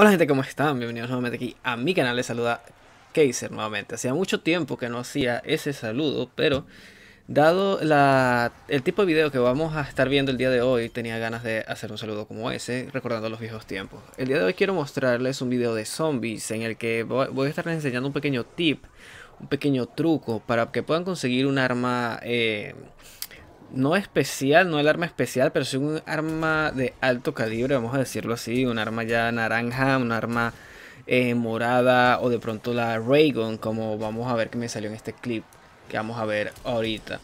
Hola gente, ¿cómo están? Bienvenidos nuevamente aquí a mi canal, les saluda Kaiser nuevamente. Hacía mucho tiempo que no hacía ese saludo, pero dado la, el tipo de video que vamos a estar viendo el día de hoy, tenía ganas de hacer un saludo como ese, recordando los viejos tiempos. El día de hoy quiero mostrarles un video de zombies en el que voy a estarles enseñando un pequeño tip, un pequeño truco para que puedan conseguir un arma... Eh, no especial, no el arma especial, pero sí un arma de alto calibre, vamos a decirlo así, un arma ya naranja, un arma eh, morada o de pronto la Raygun, como vamos a ver que me salió en este clip que vamos a ver ahorita.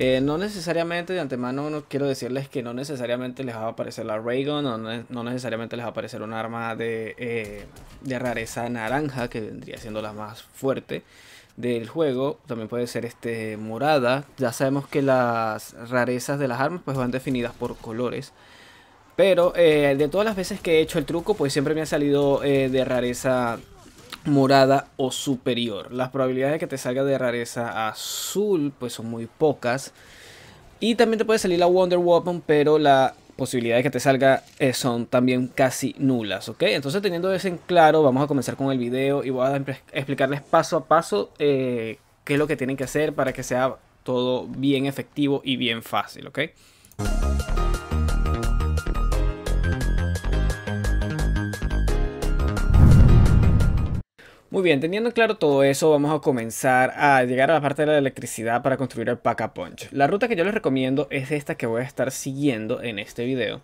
Eh, no necesariamente, de antemano no quiero decirles que no necesariamente les va a aparecer la Raygun no, necesariamente les va a aparecer un arma de, eh, de rareza naranja, que vendría siendo la más fuerte del juego, también puede ser este morada. Ya sabemos que las rarezas de las armas pues van definidas por colores. Pero eh, de todas las veces que he hecho el truco, pues siempre me ha salido eh, de rareza morada o superior. Las probabilidades de que te salga de rareza azul, pues son muy pocas. Y también te puede salir la Wonder Weapon, pero la posibilidades que te salga eh, son también casi nulas, ¿ok? Entonces teniendo eso en claro, vamos a comenzar con el video y voy a explicarles paso a paso eh, qué es lo que tienen que hacer para que sea todo bien efectivo y bien fácil, ¿ok? Muy bien, teniendo claro todo eso, vamos a comenzar a llegar a la parte de la electricidad para construir el Pack a Punch. La ruta que yo les recomiendo es esta que voy a estar siguiendo en este video.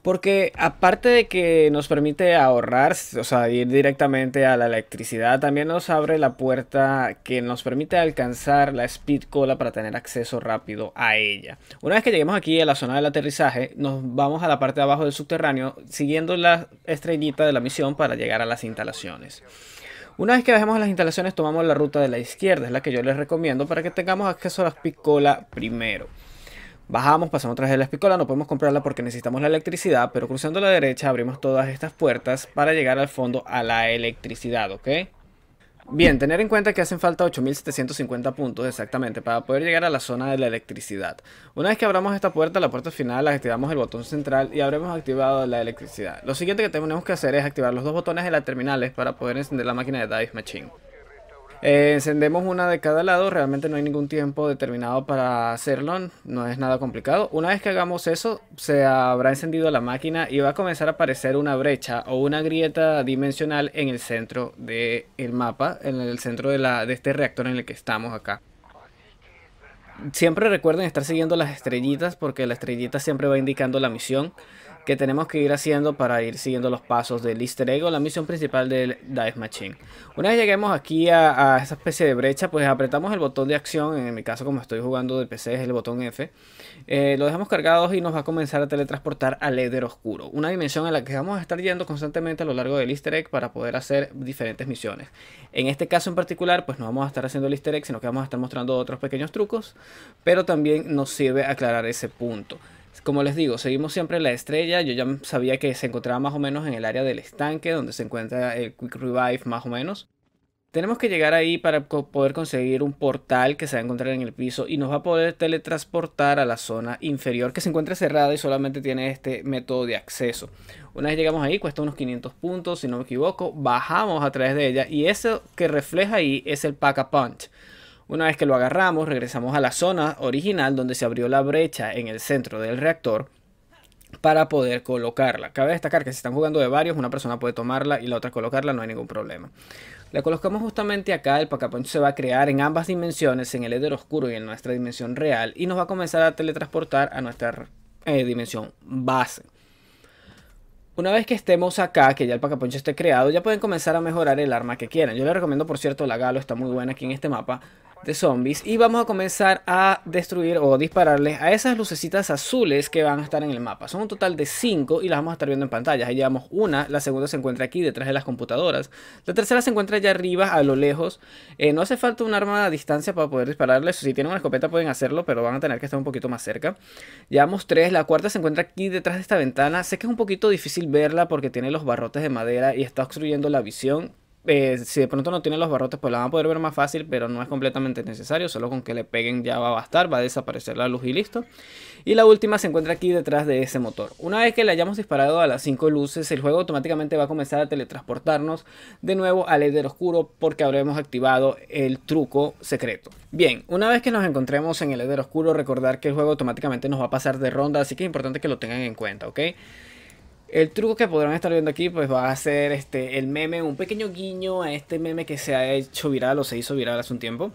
Porque aparte de que nos permite ahorrar, o sea, ir directamente a la electricidad, también nos abre la puerta que nos permite alcanzar la speed cola para tener acceso rápido a ella. Una vez que lleguemos aquí a la zona del aterrizaje, nos vamos a la parte de abajo del subterráneo, siguiendo la estrellita de la misión para llegar a las instalaciones. Una vez que bajemos las instalaciones tomamos la ruta de la izquierda, es la que yo les recomiendo para que tengamos acceso a la Picola primero. Bajamos, pasamos tras de la espicola, no podemos comprarla porque necesitamos la electricidad, pero cruzando la derecha abrimos todas estas puertas para llegar al fondo a la electricidad, ¿ok? Bien, tener en cuenta que hacen falta 8.750 puntos exactamente para poder llegar a la zona de la electricidad. Una vez que abramos esta puerta, la puerta final, activamos el botón central y habremos activado la electricidad. Lo siguiente que tenemos que hacer es activar los dos botones de las terminales para poder encender la máquina de Dive Machine. Eh, encendemos una de cada lado, realmente no hay ningún tiempo determinado para hacerlo, no es nada complicado. Una vez que hagamos eso, se habrá encendido la máquina y va a comenzar a aparecer una brecha o una grieta dimensional en el centro del mapa, en el centro de, la, de este reactor en el que estamos acá. Siempre recuerden estar siguiendo las estrellitas porque la estrellita siempre va indicando la misión que tenemos que ir haciendo para ir siguiendo los pasos del easter egg o la misión principal del Dive Machine. Una vez lleguemos aquí a, esa especie de brecha, pues apretamos el botón de acción, en mi caso como estoy jugando del PC es el botón F, eh, lo dejamos cargado y nos va a comenzar a teletransportar al Éder Oscuro, una dimensión a la que vamos a estar yendo constantemente a lo largo del easter egg para poder hacer diferentes misiones. En este caso en particular, pues no vamos a estar haciendo el easter egg, sino que vamos a estar mostrando otros pequeños trucos, pero también nos sirve aclarar ese punto. Como les digo, seguimos siempre la estrella. Yo ya sabía que se encontraba más o menos en el área del estanque, donde se encuentra el Quick Revive, más o menos. Tenemos que llegar ahí para poder conseguir un portal que se va a encontrar en el piso y nos va a poder teletransportar a la zona inferior que se encuentra cerrada y solamente tiene este método de acceso. Una vez llegamos ahí cuesta unos 500 puntos, si no me equivoco, bajamos a través de ella y eso que refleja ahí es el Pack a Punch. Una vez que lo agarramos, regresamos a la zona original donde se abrió la brecha en el centro del reactor para poder colocarla. Cabe destacar que si están jugando de varios, una persona puede tomarla y la otra colocarla, no hay ningún problema. La colocamos justamente acá, el pacaponcho se va a crear en ambas dimensiones, en el éter oscuro y en nuestra dimensión real, y nos va a comenzar a teletransportar a nuestra eh, dimensión base. Una vez que estemos acá, que ya el pacaponcho esté creado, ya pueden comenzar a mejorar el arma que quieran. Yo les recomiendo, por cierto, la Galo, está muy buena aquí en este mapa de zombies y vamos a comenzar a destruir o dispararles a esas lucecitas azules que van a estar en el mapa. Son un total de 5 y las vamos a estar viendo en pantalla. Ahí llevamos una, la segunda se encuentra aquí detrás de las computadoras. La tercera se encuentra allá arriba a lo lejos. Eh, no hace falta un arma a distancia para poder dispararles. Si tienen una escopeta pueden hacerlo, pero van a tener que estar un poquito más cerca. Llevamos tres la cuarta se encuentra aquí detrás de esta ventana. Sé que es un poquito difícil verla porque tiene los barrotes de madera y está obstruyendo la visión eh, si de pronto no tienen los barrotes, pues la van a poder ver más fácil, pero no es completamente necesario. Solo con que le peguen ya va a bastar, va a desaparecer la luz y listo. Y la última se encuentra aquí detrás de ese motor. Una vez que le hayamos disparado a las 5 luces, el juego automáticamente va a comenzar a teletransportarnos de nuevo al Eder Oscuro porque habremos activado el truco secreto. Bien, una vez que nos encontremos en el Eder Oscuro, recordar que el juego automáticamente nos va a pasar de ronda, así que es importante que lo tengan en cuenta, ¿ok? El truco que podrán estar viendo aquí pues va a ser este, el meme, un pequeño guiño a este meme que se ha hecho viral o se hizo viral hace un tiempo.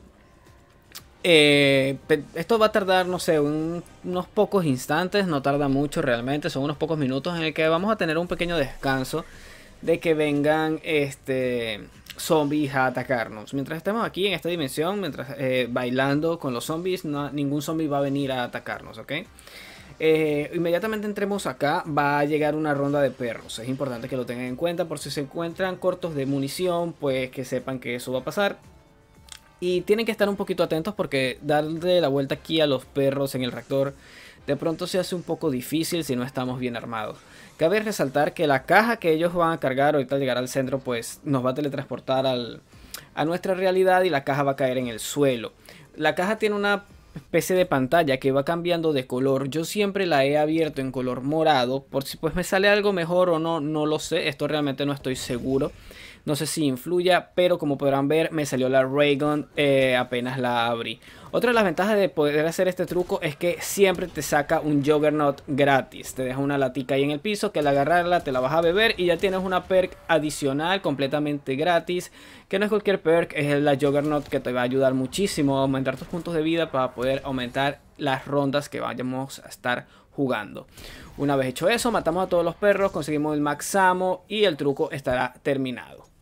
Eh, esto va a tardar, no sé, unos pocos instantes, no tarda mucho realmente, son unos pocos minutos en el que vamos a tener un pequeño descanso de que vengan este zombies a atacarnos. Mientras estemos aquí en esta dimensión, mientras eh, bailando con los zombies, ningún zombie va a venir a atacarnos, ¿ok? Eh, inmediatamente entremos acá, va a llegar una ronda de perros. Es importante que lo tengan en cuenta por si se encuentran cortos de munición, pues que sepan que eso va a pasar. Y tienen que estar un poquito atentos porque darle la vuelta aquí a los perros en el reactor de pronto se hace un poco difícil si no estamos bien armados. Cabe resaltar que la caja que ellos van a cargar ahorita al llegar al centro pues nos va a teletransportar al, a nuestra realidad y la caja va a caer en el suelo. La caja tiene una especie de pantalla que va cambiando de color. Yo siempre la he abierto en color morado. Por si pues me sale algo mejor o no, no lo sé. Esto realmente no estoy seguro. No sé si influya, pero como podrán ver me salió la Raygun eh, apenas la abrí. Otra de las ventajas de poder hacer este truco es que siempre te saca un Juggernaut gratis. Te deja una latica ahí en el piso que al agarrarla te la vas a beber y ya tienes una perk adicional completamente gratis. Que no es cualquier perk, es la Juggernaut que te va a ayudar muchísimo a aumentar tus puntos de vida para poder aumentar las rondas que vayamos a estar jugando. Una vez hecho eso, matamos a todos los perros, conseguimos el Maxamo y el truco estará terminado.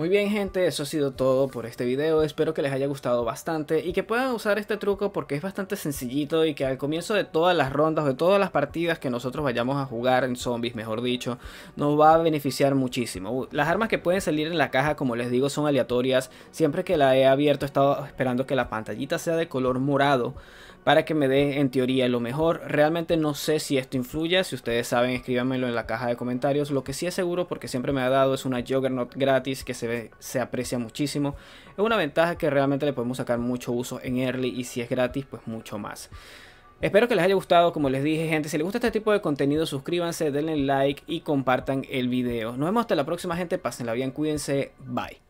Muy bien gente, eso ha sido todo por este video, espero que les haya gustado bastante y que puedan usar este truco porque es bastante sencillito y que al comienzo de todas las rondas, de todas las partidas que nosotros vayamos a jugar en zombies, mejor dicho, nos va a beneficiar muchísimo. Uh, las armas que pueden salir en la caja, como les digo, son aleatorias, siempre que la he abierto he estado esperando que la pantallita sea de color morado para que me dé en teoría lo mejor. Realmente no sé si esto influye, si ustedes saben escríbanmelo en la caja de comentarios. Lo que sí es seguro porque siempre me ha dado es una Juggernaut gratis que se se aprecia muchísimo. Es una ventaja que realmente le podemos sacar mucho uso en early y si es gratis, pues mucho más. Espero que les haya gustado, como les dije gente, si les gusta este tipo de contenido suscríbanse, denle like y compartan el video. Nos vemos hasta la próxima gente, pásenla bien, cuídense, bye.